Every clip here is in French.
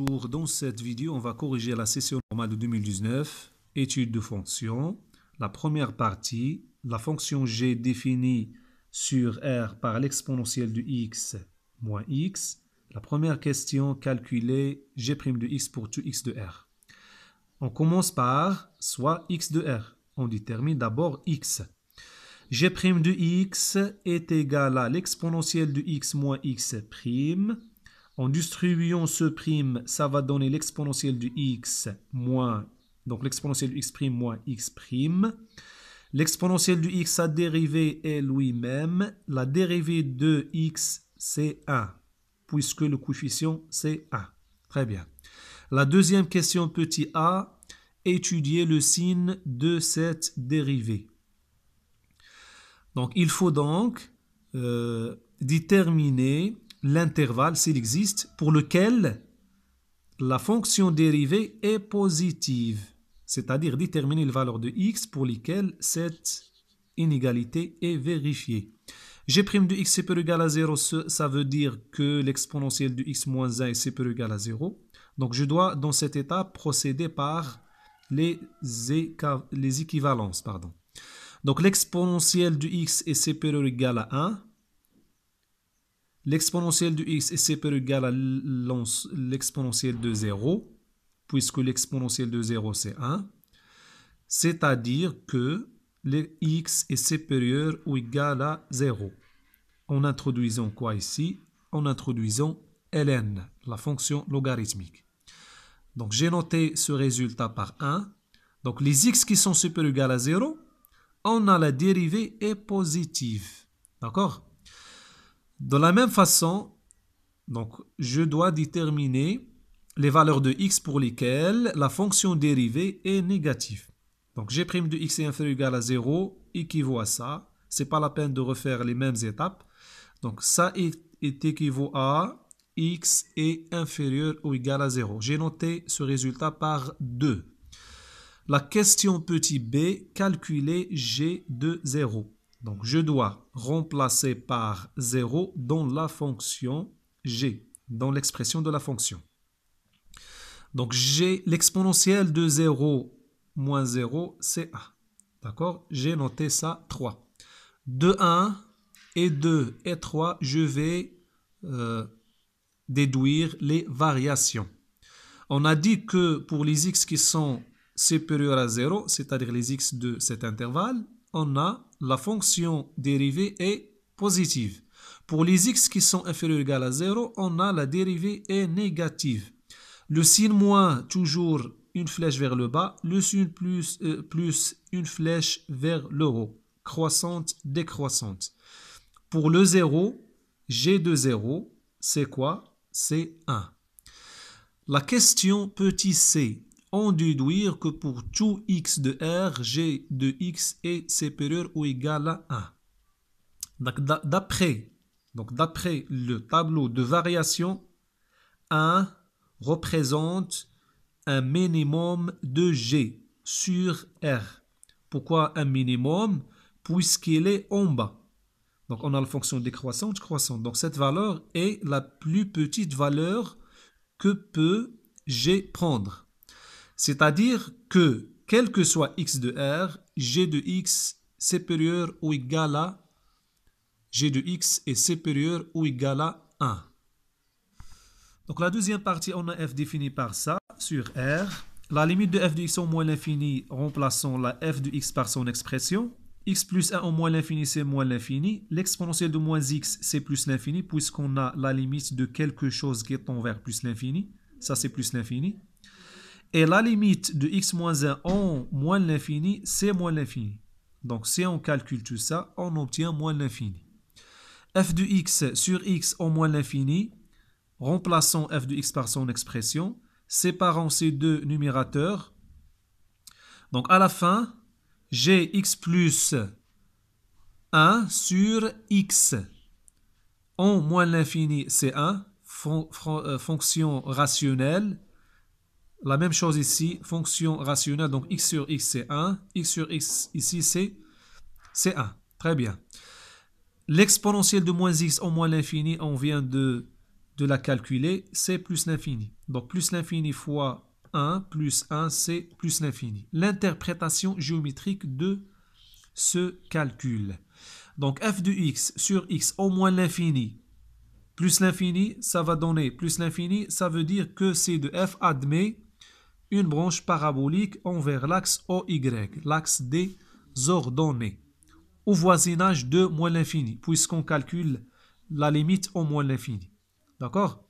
Bonjour, dans cette vidéo, on va corriger la session normale de 2019, étude de fonction. La première partie, la fonction g définie sur r par l'exponentielle de x moins x. La première question, calculer g' de x pour tout x de r. On commence par soit x de r. On détermine d'abord x. g' de x est égal à l'exponentielle de x moins x' En distribuant ce prime, ça va donner l'exponentielle du x moins, donc l'exponentielle du x prime moins x prime. L'exponentielle du x, sa dérivée est lui-même. La dérivée de x, c'est 1, puisque le coefficient, c'est 1. Très bien. La deuxième question, petit a, étudier le signe de cette dérivée. Donc, il faut donc euh, déterminer l'intervalle, s'il existe, pour lequel la fonction dérivée est positive, c'est-à-dire déterminer les valeur de x pour lesquelles cette inégalité est vérifiée. g' de x est égal à 0, ça veut dire que l'exponentielle de x moins 1 est peu égal à 0. Donc je dois, dans cet état, procéder par les, les équivalences. Pardon. Donc l'exponentielle de x est c'est égal à 1. L'exponentielle de x est ou égal à l'exponentielle de 0, puisque l'exponentielle de 0 c'est 1. C'est-à-dire que les x est supérieur ou égal à 0. En introduisant quoi ici En introduisant ln, la fonction logarithmique. Donc j'ai noté ce résultat par 1. Donc les x qui sont supérieurs ou égales à 0, on a la dérivée est positive. D'accord de la même façon, donc, je dois déterminer les valeurs de x pour lesquelles la fonction dérivée est négative. Donc g' de x est inférieur ou égal à 0 équivaut à ça. C'est pas la peine de refaire les mêmes étapes. Donc ça est équivaut à x est inférieur ou égal à 0. J'ai noté ce résultat par 2. La question petit b, calculer g de 0. Donc je dois remplacer par 0 dans la fonction g, dans l'expression de la fonction. Donc j'ai l'exponentielle de 0 moins 0, c'est a. D'accord J'ai noté ça 3. De 1 et 2 et 3, je vais euh, déduire les variations. On a dit que pour les x qui sont supérieurs à 0, c'est-à-dire les x de cet intervalle, on a la fonction dérivée est positive. Pour les x qui sont inférieurs ou égales à 0, on a la dérivée est négative. Le signe moins, toujours une flèche vers le bas. Le signe plus, euh, plus une flèche vers le haut. Croissante, décroissante. Pour le 0, g de 0, c'est quoi C'est 1. La question petit c on déduire que pour tout x de R, g de x est supérieur ou égal à 1. d'après, donc d'après le tableau de variation, 1 représente un minimum de G sur R. Pourquoi un minimum Puisqu'il est en bas. Donc on a la fonction décroissante, croissante. Donc cette valeur est la plus petite valeur que peut G prendre. C'est-à-dire que, quel que soit x de R, g de x supérieur ou égal à g de x est supérieur ou égal à 1. Donc la deuxième partie, on a f définie par ça sur R. La limite de f de x au moins l'infini, remplaçons la f de x par son expression. x plus 1 au moins l'infini, c'est moins l'infini. L'exponentielle de moins x, c'est plus l'infini, puisqu'on a la limite de quelque chose qui est envers plus l'infini. Ça, c'est plus l'infini. Et la limite de x moins 1 en moins l'infini, c'est moins l'infini. Donc si on calcule tout ça, on obtient moins l'infini. f de x sur x en moins l'infini, remplaçons f de x par son expression, séparons ces deux numérateurs. Donc à la fin, j'ai x plus 1 sur x. En moins l'infini, c'est 1, euh, fonction rationnelle la même chose ici, fonction rationnelle, donc x sur x c'est 1, x sur x ici c'est 1. Très bien. L'exponentielle de moins x au moins l'infini, on vient de, de la calculer, c'est plus l'infini. Donc plus l'infini fois 1 plus 1 c'est plus l'infini. L'interprétation géométrique de ce calcul. Donc f de x sur x au moins l'infini plus l'infini, ça va donner plus l'infini, ça veut dire que c'est de f admet une branche parabolique envers l'axe OY, l'axe des ordonnées, au voisinage de moins l'infini, puisqu'on calcule la limite au moins l'infini. D'accord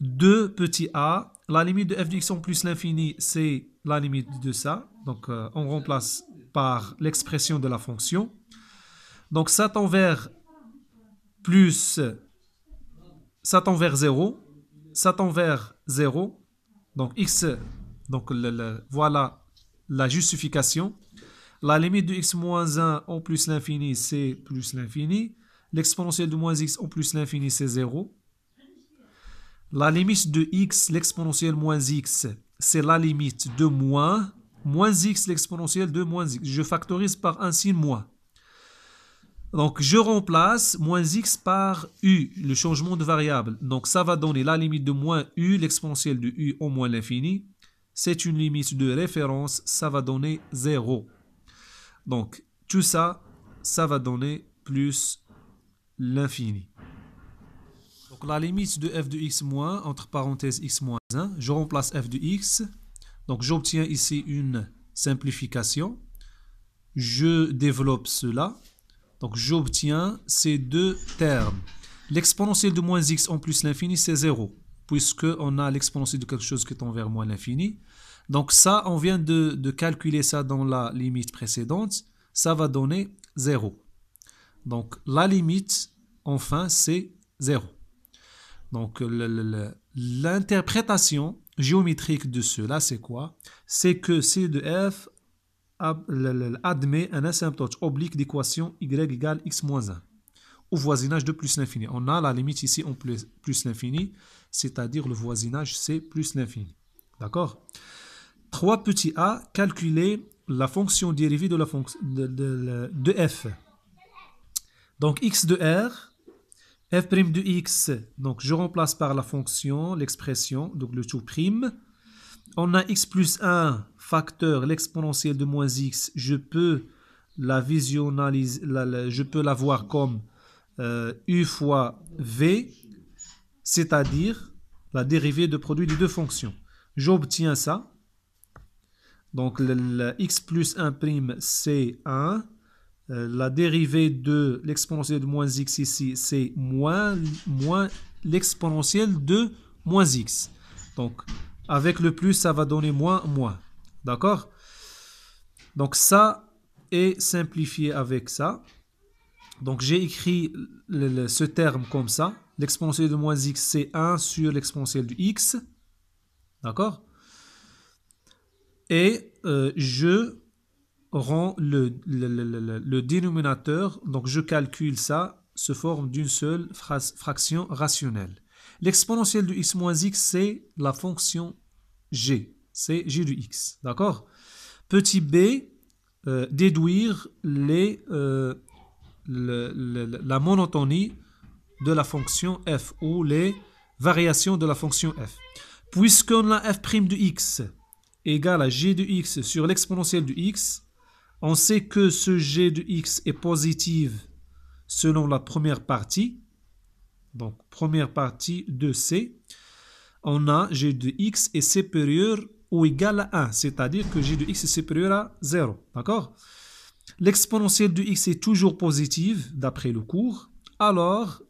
2 petit a, la limite de f x en plus l'infini, c'est la limite de ça. Donc, euh, on remplace par l'expression de la fonction. Donc, ça tend vers plus, ça tend vers 0, ça tend vers 0. Donc, x donc voilà la justification. La limite de x moins 1 en plus l'infini, c'est plus l'infini. L'exponentielle de moins x en plus l'infini, c'est 0. La limite de x, l'exponentielle moins x, c'est la limite de moins. Moins x, l'exponentielle de moins x. Je factorise par un signe moins. Donc, je remplace moins x par u, le changement de variable. Donc, ça va donner la limite de moins u, l'exponentielle de u en moins l'infini, c'est une limite de référence, ça va donner 0. Donc, tout ça, ça va donner plus l'infini. Donc, la limite de f de x moins, entre parenthèses x moins 1, je remplace f de x. Donc, j'obtiens ici une simplification. Je développe cela. Donc, j'obtiens ces deux termes. L'exponentielle de moins x en plus l'infini, c'est 0 puisqu'on a l'exponentielle de quelque chose qui est vers moins l'infini. Donc ça, on vient de, de, calculer ça dans la limite précédente, ça va donner 0. Donc la limite, enfin, c'est 0. Donc l'interprétation géométrique de cela, c'est quoi C'est que C de f admet un asymptote oblique d'équation y égale x moins 1 au voisinage de plus l'infini. On a la limite ici en plus, plus l'infini, c'est-à-dire le voisinage c'est plus l'infini. D'accord 3 petits a, calculer la fonction dérivée de, la fonction de, f. Donc x de r, f prime de x, donc je remplace par la fonction, l'expression, donc le tout prime. On a x plus 1 facteur l'exponentielle de moins x, je peux la visionnaliser, je peux la voir comme euh, U fois V, c'est-à-dire la dérivée de produit des deux fonctions. J'obtiens ça. Donc x plus 1 prime, c'est 1. Euh, la dérivée de l'exponentielle de moins x ici, c'est moins l'exponentielle de moins x. Donc, avec le plus, ça va donner moins, moins. D'accord Donc, ça est simplifié avec ça. Donc j'ai écrit ce terme comme ça. L'exponentiel de moins x, c'est 1 sur l'exponentiel du x. D'accord Et euh, je rends le, dénominateur, donc je calcule ça, se forme d'une seule fraction rationnelle. L'exponentiel du x moins x, c'est la fonction g. C'est g du x. D'accord Petit b, euh, déduire les... Euh, la monotonie de la fonction f ou les variations de la fonction f. Puisqu'on a f' de x égale à g de x sur l'exponentielle de x, on sait que ce g de x est positif selon la première partie. Donc, première partie de c. On a g de x est supérieur ou égal à 1, c'est-à-dire que g de x est supérieur à 0. D'accord l'exponentielle de x est toujours positive d'après le cours, alors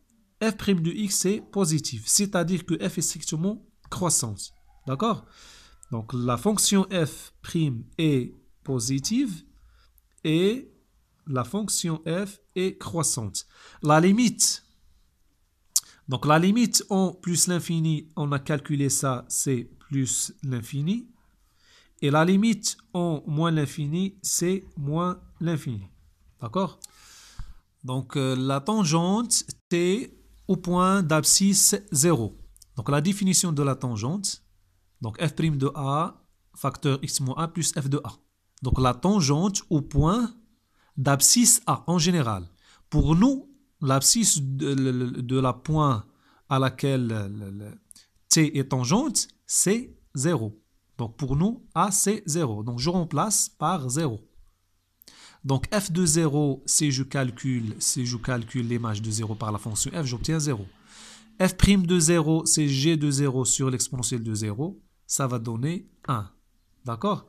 f' de x est positive, c'est-à-dire que f est strictement croissante. D'accord Donc la fonction f' est positive et la fonction f est croissante. La limite, donc la limite en plus l'infini, on a calculé ça, c'est plus l'infini. Et la limite en moins l'infini, c'est moins l'infini. D'accord Donc euh, la tangente, T au point d'abscisse 0. Donc la définition de la tangente, donc f' de a, facteur x moins a plus f de a. Donc la tangente au point d'abscisse a en général. Pour nous, l'abscisse de, la point à laquelle t est tangente, c'est 0. Donc pour nous, a c'est 0. Donc je remplace par 0. Donc f 0, si je calcule, si je calcule l'image de 0 par la fonction f, j'obtiens 0. f' de 0, c'est g de 0 sur l'exponentielle de 0, ça va donner 1. D'accord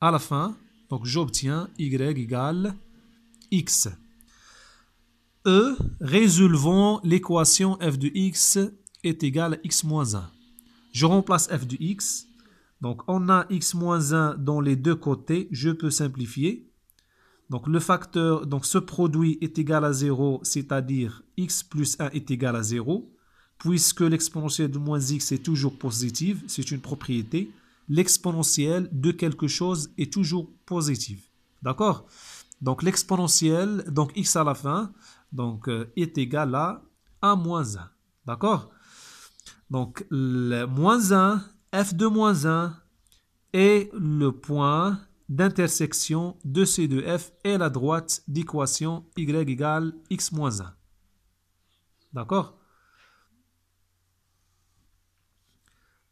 À la fin, donc j'obtiens y égale x. E, résolvons l'équation f de x est égale à x moins 1. Je remplace f de x. Donc on a x moins 1 dans les deux côtés. Je peux simplifier. Donc le facteur, donc ce produit est égal à 0, c'est-à-dire x plus 1 est égal à 0. Puisque l'exponentielle de moins x est toujours positive, c'est une propriété, l'exponentielle de quelque chose est toujours positive. D'accord Donc l'exponentielle, donc x à la fin, donc euh, est égal à 1 moins 1. D'accord Donc le moins 1, f de moins 1 est le point d'intersection de ces deux f et la droite d'équation y égale x moins 1. D'accord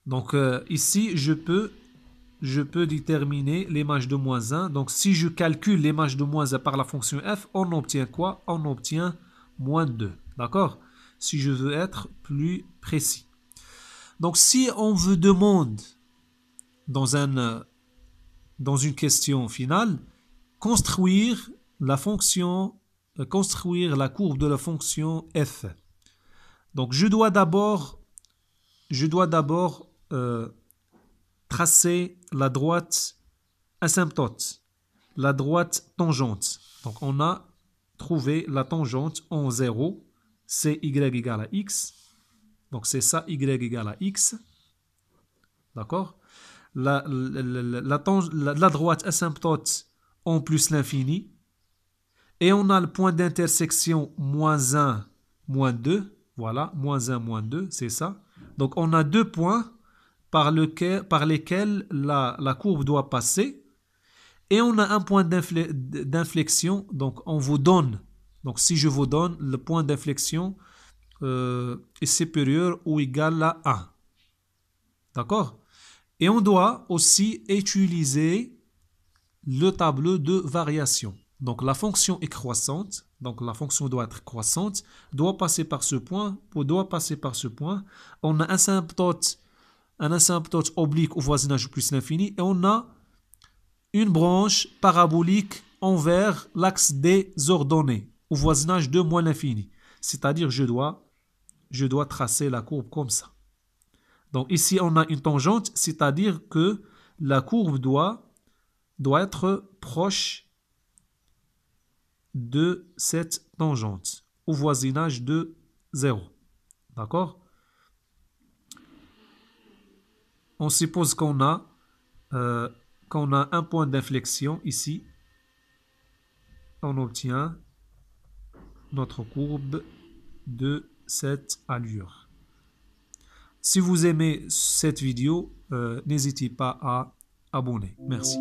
Donc euh, ici, je peux, je peux déterminer l'image de moins 1. Donc si je calcule l'image de moins 1 par la fonction f, on obtient quoi On obtient moins 2. D'accord Si je veux être plus précis. Donc si on vous demande dans un euh, dans une question finale, construire la fonction, euh, construire la courbe de la fonction f. Donc je dois d'abord, je dois d'abord euh, tracer la droite asymptote, la droite tangente. Donc on a trouvé la tangente en 0, c'est y égale à x. Donc c'est ça, y égale à x. D'accord la, la, droite asymptote en plus l'infini. Et on a le point d'intersection moins 1, moins 2. Voilà, moins 1, moins 2, c'est ça. Donc on a deux points par, lequel, par lesquels la, courbe doit passer. Et on a un point d'inflexion. Donc on vous donne, donc si je vous donne le point d'inflexion euh, est supérieur ou égal à 1. D'accord et on doit aussi utiliser le tableau de variation. Donc la fonction est croissante, donc la fonction doit être croissante, doit passer par ce point, doit passer par ce point. On a un asymptote oblique au voisinage plus l'infini et on a une branche parabolique envers l'axe des ordonnées au voisinage de moins l'infini. C'est-à-dire je dois, je dois tracer la courbe comme ça. Donc ici, on a une tangente, c'est-à-dire que la courbe doit, doit être proche de cette tangente, au voisinage de 0. D'accord On suppose qu'on a, euh, qu'on a un point d'inflexion ici. On obtient notre courbe de cette allure. Si vous aimez cette vidéo, euh, n'hésitez pas à abonner. Merci.